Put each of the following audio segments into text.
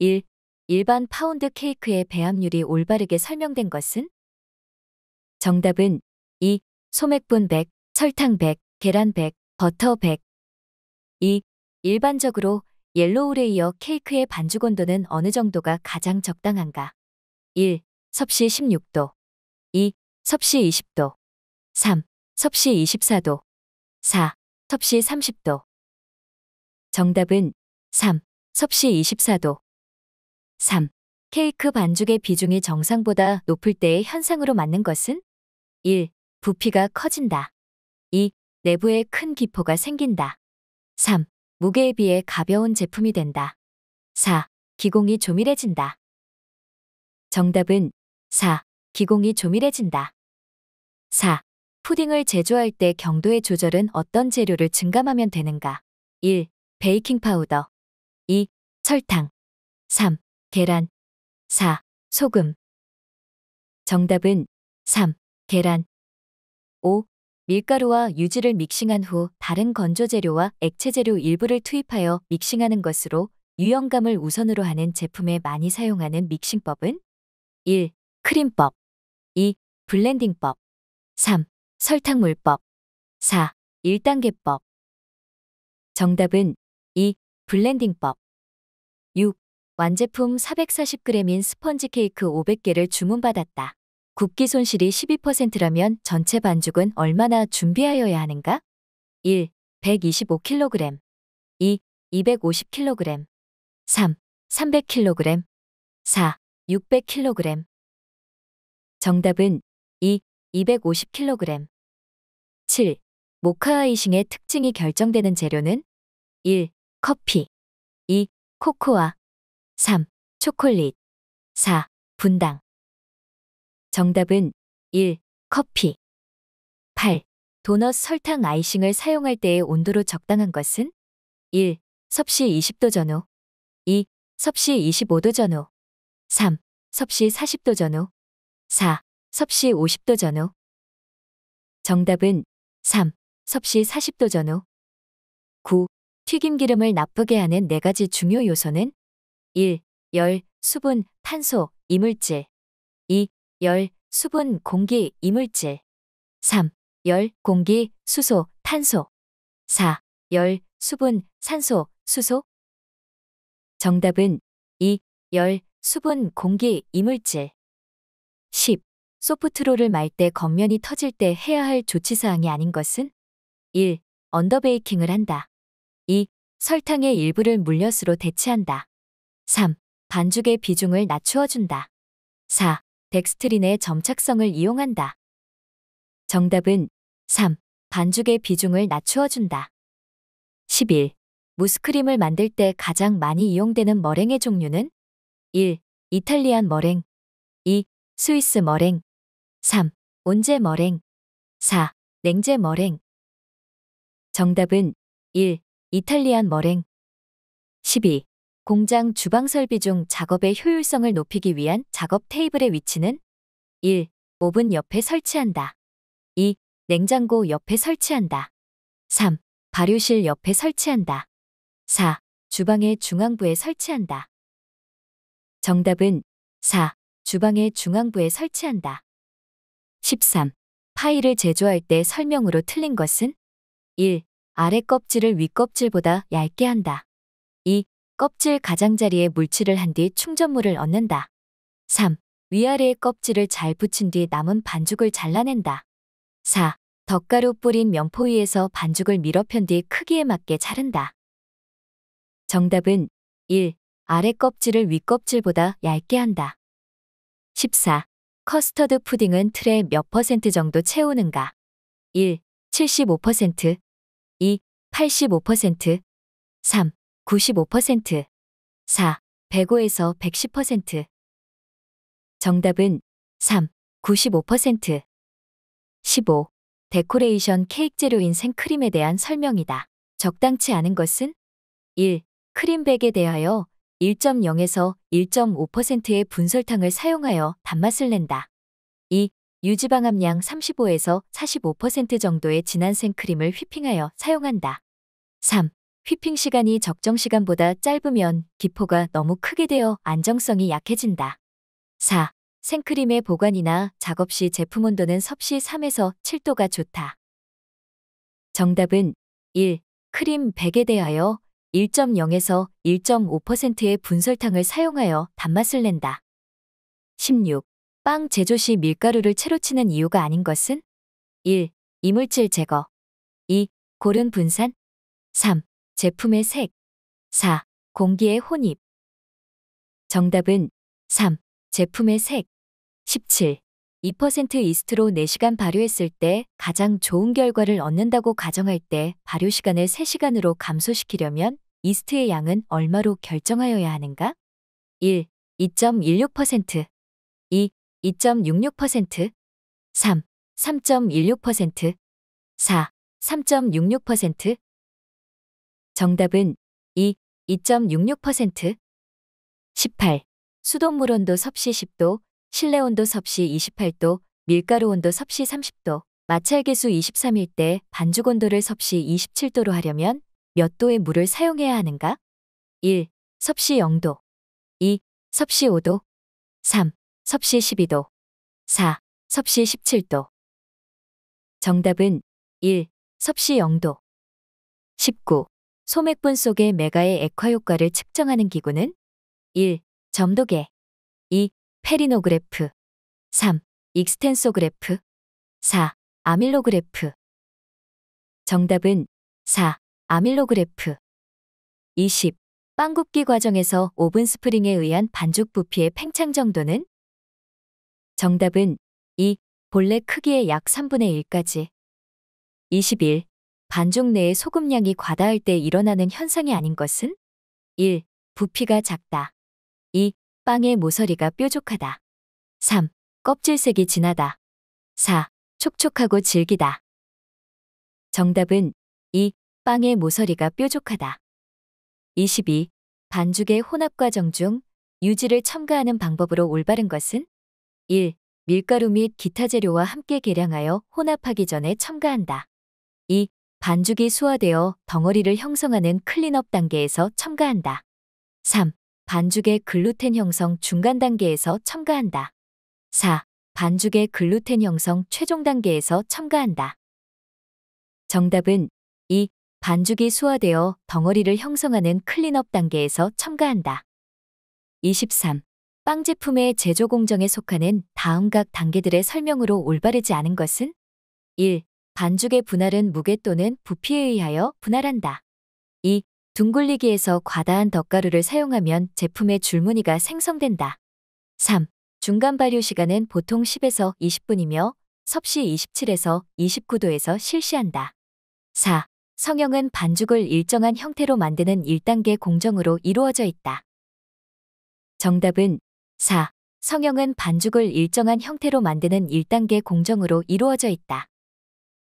1. 일반 파운드 케이크의 배합률이 올바르게 설명된 것은? 정답은 2. 소맥분 100, 설탕 100, 계란 100, 버터 100. 2. 일반적으로 옐로우 레이어 케이크의 반죽 온도는 어느 정도가 가장 적당한가? 1. 섭씨 16도 2. 섭씨 20도 3. 섭씨 24도 4. 섭씨 30도 정답은 3. 섭씨 24도 3. 케이크 반죽의 비중이 정상보다 높을 때의 현상으로 맞는 것은 1. 부피가 커진다. 2. 내부에 큰 기포가 생긴다. 3. 무게에 비해 가벼운 제품이 된다. 4. 기공이 조밀해진다. 정답은 4. 기공이 조밀해진다. 4. 푸딩을 제조할 때 경도의 조절은 어떤 재료를 증감하면 되는가? 1. 베이킹 파우더 2. 설탕 3. 계란 4. 소금 정답은 3. 계란 5. 밀가루와 유지를 믹싱한 후 다른 건조재료와 액체재료 일부를 투입하여 믹싱하는 것으로 유연감을 우선으로 하는 제품에 많이 사용하는 믹싱법은 1. 크림법 2. 블렌딩법 3. 설탕물법 4. 1단계법 정답은 2. 블렌딩법 완제품 440g인 스펀지 케이크 500개를 주문받았다. 굽기 손실이 12%라면 전체 반죽은 얼마나 준비하여야 하는가? 1. 125kg 2. 250kg 3. 300kg 4. 600kg 정답은 2. 250kg 7. 모카 아이싱의 특징이 결정되는 재료는 1. 커피 2. 코코아 3. 초콜릿 4. 분당 정답은 1. 커피 8. 도넛 설탕 아이싱을 사용할 때의 온도로 적당한 것은 1. 섭씨 20도 전후 2. 섭씨 25도 전후 3. 섭씨 40도 전후 4. 섭씨 50도 전후 정답은 3. 섭씨 40도 전후 9. 튀김기름을 나쁘게 하는 4가지 중요 요소는 1. 열, 수분, 탄소, 이물질 2. 열, 수분, 공기, 이물질 3. 열, 공기, 수소, 탄소 4. 열, 수분, 산소, 수소 정답은 2. 열, 수분, 공기, 이물질 10. 소프트롤을 말 때 겉면이 터질 때 해야 할 조치사항이 아닌 것은? 1. 언더베이킹을 한다. 2. 설탕의 일부를 물엿으로 대체한다. 3. 반죽의 비중을 낮추어준다. 4. 덱스트린의 점착성을 이용한다. 정답은 3. 반죽의 비중을 낮추어준다. 11. 무스크림을 만들 때 가장 많이 이용되는 머랭의 종류는 1. 이탈리안 머랭 2. 스위스 머랭 3. 온제 머랭 4. 냉제 머랭 정답은 1. 이탈리안 머랭 12. 공장 주방 설비 중 작업의 효율성을 높이기 위한 작업 테이블의 위치는 1. 오븐 옆에 설치한다. 2. 냉장고 옆에 설치한다. 3. 발효실 옆에 설치한다. 4. 주방의 중앙부에 설치한다. 정답은 4. 주방의 중앙부에 설치한다. 13. 파일을 제조할 때 설명으로 틀린 것은 1. 아래 껍질을 위 껍질보다 얇게 한다. 2. 껍질 가장자리에 물칠을 한 뒤 충전물을 얻는다. 3. 위아래의 껍질을 잘 붙인 뒤 남은 반죽을 잘라낸다. 4. 덧가루 뿌린 면포 위에서 반죽을 밀어 편 뒤 크기에 맞게 자른다. 정답은 1. 아래 껍질을 위 껍질보다 얇게 한다. 14. 커스터드 푸딩은 틀에 몇 퍼센트 정도 채우는가? 1. 75% 2. 85% 3. 95% 4. 105에서 110% 정답은 3. 95% 15. 데코레이션 케이크 재료인 생크림에 대한 설명이다. 적당치 않은 것은 1. 크림백에 대하여 1.0에서 1.5%의 분설탕을 사용하여 단맛을 낸다. 2. 유지방 함량 35에서 45% 정도의 진한 생크림을 휘핑하여 사용한다. 3. 휘핑 시간이 적정 시간보다 짧으면 기포가 너무 크게 되어 안정성이 약해진다. 4. 생크림의 보관이나 작업 시 제품 온도는 섭씨 3에서 7도가 좋다. 정답은 1. 크림 100에 대하여 1.0에서 1.5%의 분설탕을 사용하여 단맛을 낸다. 16. 빵 제조 시 밀가루를 채로 치는 이유가 아닌 것은? 1. 이물질 제거 2. 고른 분산 3. 제품의 색. 4. 공기의 혼입. 정답은 3. 제품의 색. 17. 2% 이스트로 4시간 발효했을 때 가장 좋은 결과를 얻는다고 가정할 때 발효 시간을 3시간으로 감소시키려면 이스트의 양은 얼마로 결정하여야 하는가? 1. 2.16% 2. 2.66% 3. 3.16% 4. 3.66% 정답은 2, 2.66%. 18. 수돗물 온도 섭씨 10도, 실내 온도 섭씨 28도, 밀가루 온도 섭씨 30도, 마찰계수 23일 때 반죽 온도를 섭씨 27도로 하려면 몇 도의 물을 사용해야 하는가? 1. 섭씨 0도 2. 섭씨 5도 3. 섭씨 12도 4. 섭씨 17도 정답은 1. 섭씨 0도 19. 소맥분 속의 메가의 액화효과를 측정하는 기구는 1. 점도계 2. 페리노그래프 3. 익스텐소그래프 4. 아밀로그래프 정답은 4. 아밀로그래프 20. 빵 굽기 과정에서 오븐 스프링에 의한 반죽 부피의 팽창 정도는 정답은 2. 본래 크기의 약 3분의 1까지 21. 반죽 내의 소금량이 과다할 때 일어나는 현상이 아닌 것은 1. 부피가 작다. 2. 빵의 모서리가 뾰족하다. 3. 껍질색이 진하다. 4. 촉촉하고 질기다. 정답은 2. 빵의 모서리가 뾰족하다. 22. 반죽의 혼합 과정 중 유지를 첨가하는 방법으로 올바른 것은 1. 밀가루 및 기타 재료와 함께 계량하여 혼합하기 전에 첨가한다. 2. 반죽이 수화되어 덩어리를 형성하는 클린업 단계에서 첨가한다. 3. 반죽의 글루텐 형성 중간 단계에서 첨가한다. 4. 반죽의 글루텐 형성 최종 단계에서 첨가한다. 정답은 2. 반죽이 수화되어 덩어리를 형성하는 클린업 단계에서 첨가한다. 23. 빵 제품의 제조 공정에 속하는 다음 각 단계들의 설명으로 올바르지 않은 것은? 1. 반죽의 분할은 무게 또는 부피에 의하여 분할한다. 2. 둥글리기에서 과다한 덧가루를 사용하면 제품의 줄무늬가 생성된다. 3. 중간 발효 시간은 보통 10에서 20분이며 섭씨 27에서 29도에서 실시한다. 4. 성형은 반죽을 일정한 형태로 만드는 1단계 공정으로 이루어져 있다. 정답은 4. 성형은 반죽을 일정한 형태로 만드는 1단계 공정으로 이루어져 있다.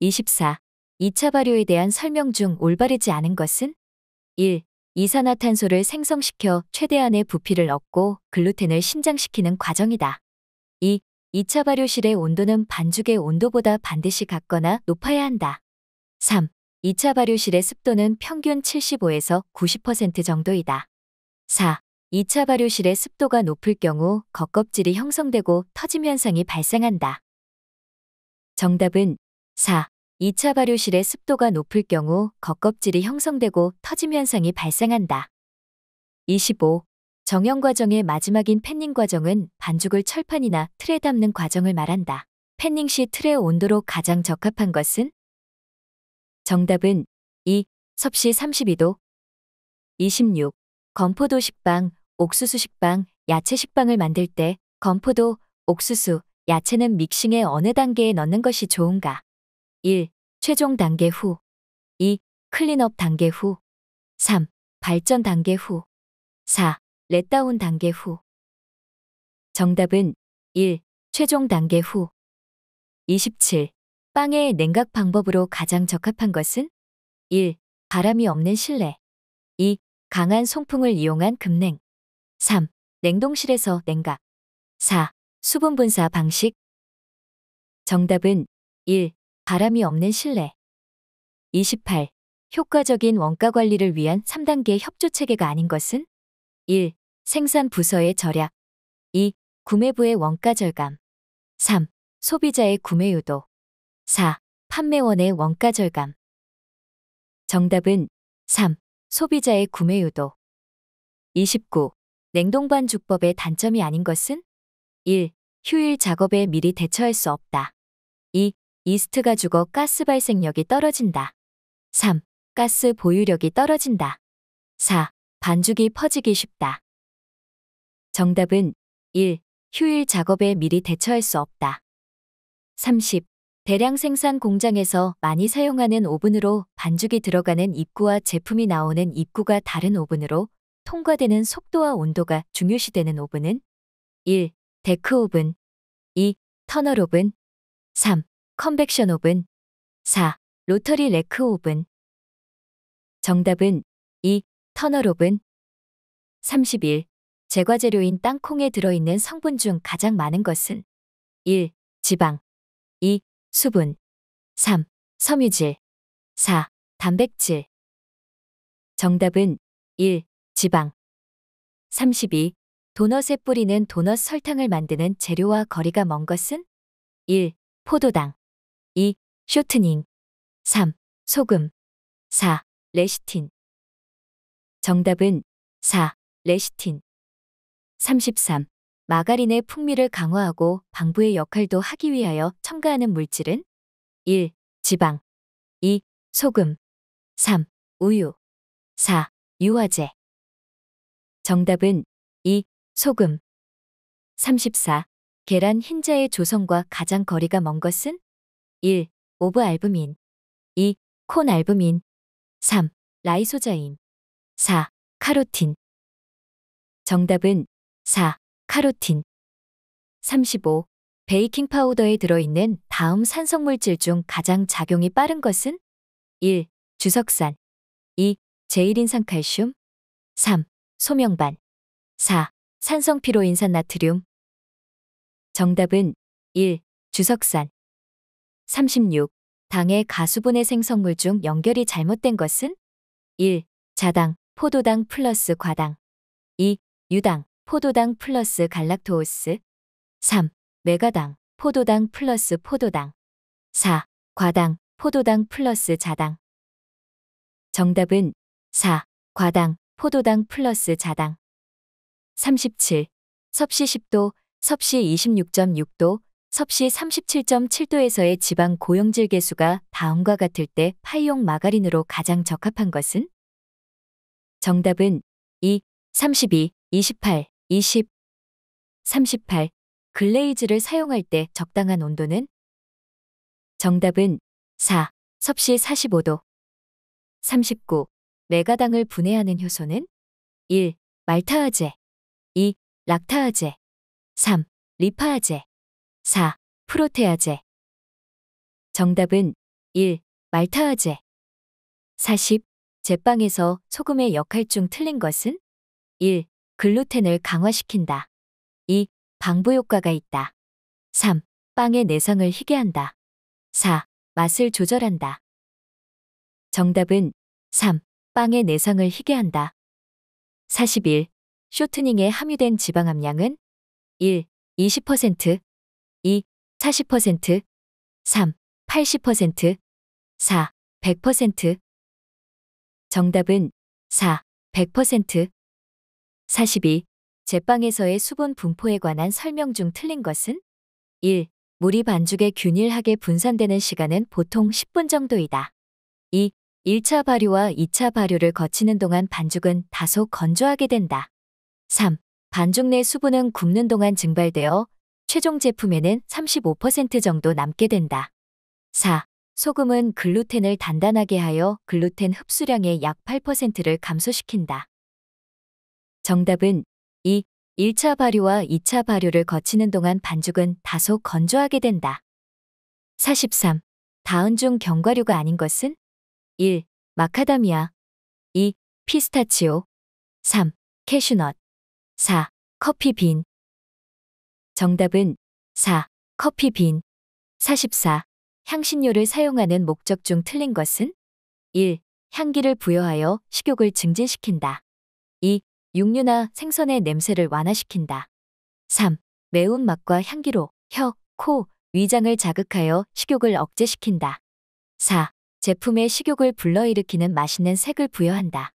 24. 2차 발효에 대한 설명 중 올바르지 않은 것은? 1. 이산화탄소를 생성시켜 최대한의 부피를 얻고 글루텐을 신장시키는 과정이다. 2. 2차 발효실의 온도는 반죽의 온도보다 반드시 같거나 높아야 한다. 3. 2차 발효실의 습도는 평균 75에서 90% 정도이다. 4. 2차 발효실의 습도가 높을 경우 겉껍질이 형성되고 터짐 현상이 발생한다. 정답은 4. 2차 발효실의 습도가 높을 경우 겉껍질이 형성되고 터짐 현상이 발생한다. 25. 정형 과정의 마지막인 팬닝 과정은 반죽을 철판이나 틀에 담는 과정을 말한다. 팬닝 시 틀의 온도로 가장 적합한 것은? 정답은 2. 섭씨 32도 26. 건포도 식빵, 옥수수 식빵, 야채 식빵을 만들 때 건포도, 옥수수, 야채는 믹싱의 어느 단계에 넣는 것이 좋은가? 1. 최종 단계 후 2. 클린업 단계 후 3. 발전 단계 후 4. 렛다운 단계 후 정답은 1. 최종 단계 후 27. 빵의 냉각 방법으로 가장 적합한 것은 1. 바람이 없는 실내 2. 강한 송풍을 이용한 급냉 3. 냉동실에서 냉각 4. 수분 분사 방식 정답은 1. 바람이 없는 실내. 28. 효과적인 원가 관리를 위한 3단계 협조 체계가 아닌 것은? 1. 생산 부서의 절약. 2. 구매부의 원가 절감. 3. 소비자의 구매 유도. 4. 판매원의 원가 절감. 정답은 3. 소비자의 구매 유도. 29. 냉동반주법의 단점이 아닌 것은? 1. 휴일 작업에 미리 대처할 수 없다. 2. 이스트가 죽어 가스 발생력이 떨어진다. 3. 가스 보유력이 떨어진다. 4. 반죽이 퍼지기 쉽다. 정답은 1. 휴일 작업에 미리 대처할 수 없다. 30. 대량 생산 공장에서 많이 사용하는 오븐으로 반죽이 들어가는 입구와 제품이 나오는 입구가 다른 오븐으로 통과되는 속도와 온도가 중요시되는 오븐은 1. 데크 오븐 2. 터널 오븐 3. 컨벡션 오븐 4. 로터리 레크 오븐 정답은 2. 터널 오븐 31. 제과재료인 땅콩에 들어있는 성분 중 가장 많은 것은 1. 지방 2. 수분 3. 섬유질 4. 단백질 정답은 1. 지방 32. 도넛에 뿌리는 도넛 설탕을 만드는 재료와 거리가 먼 것은 1. 포도당 2. 쇼트닝 3. 소금 4. 레시틴 정답은 4. 레시틴 33. 마가린의 풍미를 강화하고 방부의 역할도 하기 위하여 첨가하는 물질은 1. 지방 2. 소금 3. 우유 4. 유화제 정답은 2. 소금 34. 계란 흰자의 조성과 가장 거리가 먼 것은 1. 오브 알부민 2. 콘 알부민 3. 라이소자임 4. 카로틴 정답은 4. 카로틴 35. 베이킹 파우더에 들어있는 다음 산성물질 중 가장 작용이 빠른 것은? 1. 주석산 2. 제일인산 칼슘 3. 소명반 4. 산성피로인산 나트륨 정답은 1. 주석산 36. 당의 가수분해 생성물 중 연결이 잘못된 것은? 1. 자당, 포도당 플러스 과당 2. 유당, 포도당 플러스 갈락토우스 3. 메가당, 포도당 플러스 포도당 4. 과당, 포도당 플러스 자당 정답은 4. 과당, 포도당 플러스 자당 37. 섭씨 10도, 섭씨 26.6도, 섭씨 37.7도에서의 지방 고용질 계수가 다음과 같을 때 파이용 마가린으로 가장 적합한 것은? 정답은 2, 32, 28, 20, 38. 글레이즈를 사용할 때 적당한 온도는? 정답은 4, 섭씨 45도. 39. 메가당을 분해하는 효소는? 1. 말타아제 2. 락타아제 3. 리파아제 4. 프로테아제 정답은 1. 말타아제 40. 제빵에서 소금의 역할 중 틀린 것은? 1. 글루텐을 강화시킨다. 2. 방부 효과가 있다. 3. 빵의 내성을 희게 한다. 4. 맛을 조절한다. 정답은 3. 빵의 내성을 희게 한다. 41. 쇼트닝에 함유된 지방 함량은 1. 20%, 40%, 3, 80%, 4, 100%. 정답은 4, 100%. 42. 제빵에서의 수분 분포에 관한 설명 중 틀린 것은? 1. 물이 반죽에 균일하게 분산되는 시간은 보통 10분 정도이다. 2. 1차 발효와 2차 발효를 거치는 동안 반죽은 다소 건조하게 된다. 3. 반죽 내 수분은 굽는 동안 증발되어 최종 제품에는 35% 정도 남게 된다. 4. 소금은 글루텐을 단단하게 하여 글루텐 흡수량의 약 8%를 감소시킨다. 정답은 2. 1차 발효와 2차 발효를 거치는 동안 반죽은 다소 건조하게 된다. 43. 다은 중 견과류가 아닌 것은? 1. 마카다미아 2. 피스타치오 3. 캐슈넛 4. 커피빈 정답은 4. 커피 빈. 44. 향신료를 사용하는 목적 중 틀린 것은? 1. 향기를 부여하여 식욕을 증진시킨다. 2. 육류나 생선의 냄새를 완화시킨다. 3. 매운맛과 향기로 혀, 코, 위장을 자극하여 식욕을 억제시킨다. 4. 제품의 식욕을 불러일으키는 맛있는 색을 부여한다.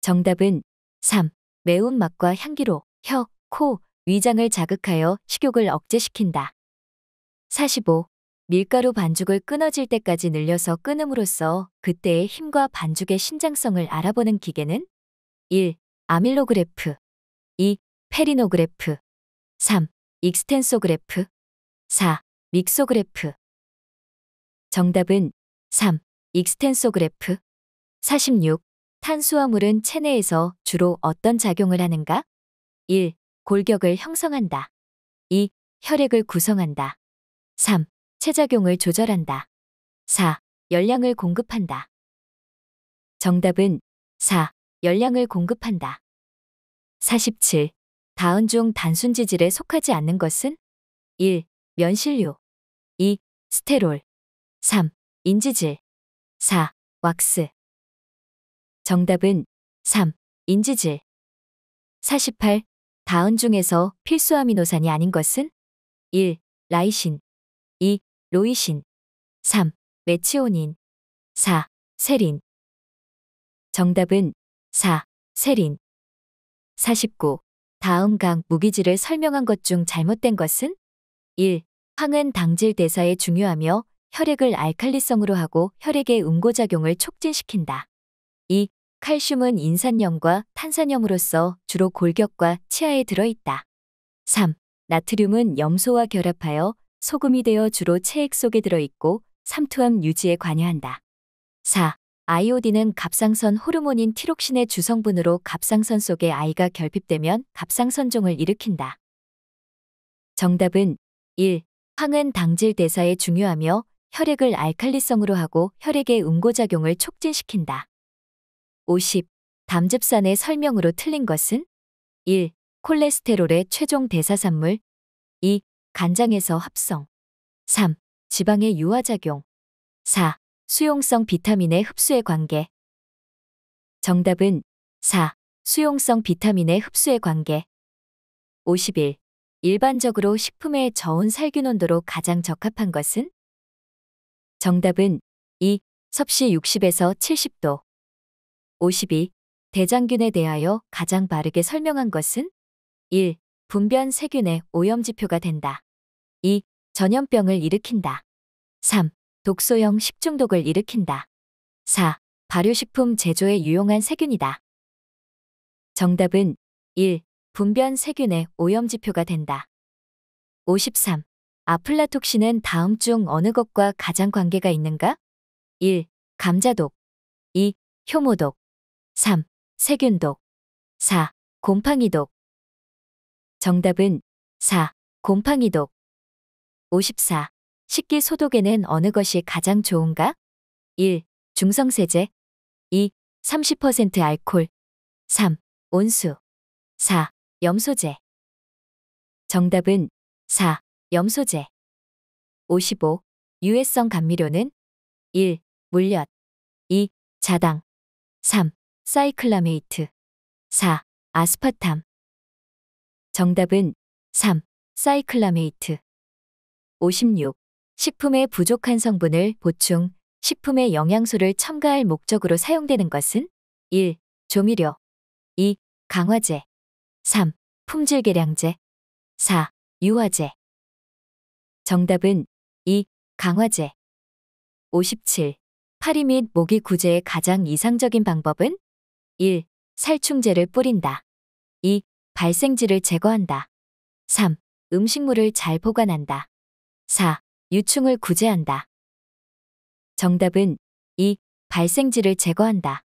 정답은 3. 매운맛과 향기로 혀, 코, 위장을 자극하여 식욕을 억제시킨다. 45. 밀가루 반죽을 끊어질 때까지 늘려서 끊음으로써 그때의 힘과 반죽의 신장성을 알아보는 기계는 1. 아밀로그래프 2. 페리노그래프 3. 익스텐소그래프 4. 믹소그래프 정답은 3. 익스텐소그래프 46. 탄수화물은 체내에서 주로 어떤 작용을 하는가? 1. 골격을 형성한다. 2. 혈액을 구성한다. 3. 체작용을 조절한다. 4. 열량을 공급한다. 정답은 4. 열량을 공급한다. 47. 다운 중 단순 지질에 속하지 않는 것은 1. 면실료 2. 스테롤 3. 인지질 4. 왁스 정답은 3. 인지질 48. 다음 중에서 필수 아미노산이 아닌 것은 1. 라이신 2. 로이신 3. 메치오닌 4. 세린 정답은 4. 세린 49. 다음 강 무기질을 설명한 것 중 잘못된 것은 1. 황은 당질 대사에 중요하며 혈액을 알칼리성으로 하고 혈액의 응고작용을 촉진시킨다. 2. 칼슘은 인산염과 탄산염으로서 주로 골격과 치아에 들어있다. 3. 나트륨은 염소와 결합하여 소금이 되어 주로 체액 속에 들어있고 삼투암 유지에 관여한다. 4. 아이오딘은 갑상선 호르몬인 티록신의 주성분으로 갑상선 속에 아이가 결핍되면 갑상선종을 일으킨다. 정답은 1. 황은 당질 대사에 중요하며 혈액을 알칼리성으로 하고 혈액의 응고작용을 촉진시킨다. 50. 담즙산의 설명으로 틀린 것은 1. 콜레스테롤의 최종 대사산물 2. 간장에서 합성 3. 지방의 유화작용 4. 수용성 비타민의 흡수의 관계 정답은 4. 수용성 비타민의 흡수의 관계 51. 일반적으로 식품의 저온 살균 온도로 가장 적합한 것은? 정답은 2. 섭씨 60에서 70도 52. 대장균에 대하여 가장 바르게 설명한 것은 1. 분변 세균의 오염 지표가 된다. 2. 전염병을 일으킨다. 3. 독소형 식중독을 일으킨다. 4. 발효식품 제조에 유용한 세균이다. 정답은 1. 분변 세균의 오염 지표가 된다. 53. 아플라톡신은 다음 중 어느 것과 가장 관계가 있는가? 1. 감자독 2. 효모독 3. 세균독 4. 곰팡이독 정답은 4. 곰팡이독 54. 식기 소독에는 어느 것이 가장 좋은가? 1. 중성세제 2. 30% 알콜 3. 온수 4. 염소제 정답은 4. 염소제 55. 유해성 감미료는 1. 물엿 2. 자당 3. 사이클라메이트 4. 아스파탐 정답은 3. 사이클라메이트 56. 식품의 부족한 성분을 보충, 식품의 영양소를 첨가할 목적으로 사용되는 것은 1. 조미료 2. 강화제 3. 품질 개량제 4. 유화제 정답은 2. 강화제 57. 파리 및 모기 구제의 가장 이상적인 방법은 1. 살충제를 뿌린다. 2. 발생지를 제거한다. 3. 음식물을 잘 보관한다. 4. 유충을 구제한다. 정답은 2. 발생지를 제거한다.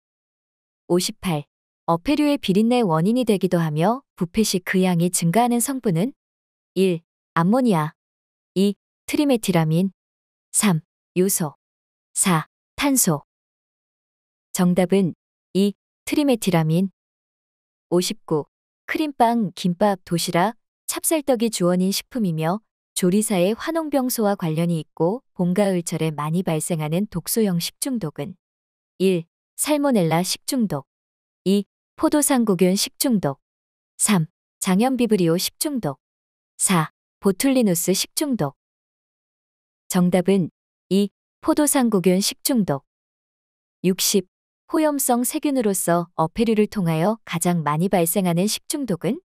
58. 어패류의 비린내 원인이 되기도 하며 부패 시그 양이 증가하는 성분은 1. 암모니아 2. 트리메티라민 3. 요소 4. 탄소 정답은 2. 트리메티라민 59. 크림빵, 김밥, 도시락, 찹쌀떡이 주원인 식품이며 조리사의 화농병소와 관련이 있고 봄가을철에 많이 발생하는 독소형 식중독은 1. 살모넬라 식중독 2. 포도상구균 식중독 3. 장염비브리오 식중독 4. 보툴리누스 식중독 정답은 2. 포도상구균 식중독 60. 호염성 세균으로서 어패류를 통하여 가장 많이 발생하는 식중독은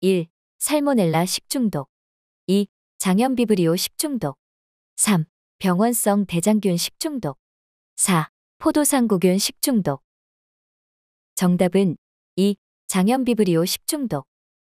1. 살모넬라 식중독 2. 장염비브리오 식중독 3. 병원성 대장균 식중독 4. 포도상구균 식중독 정답은 2. 장염비브리오 식중독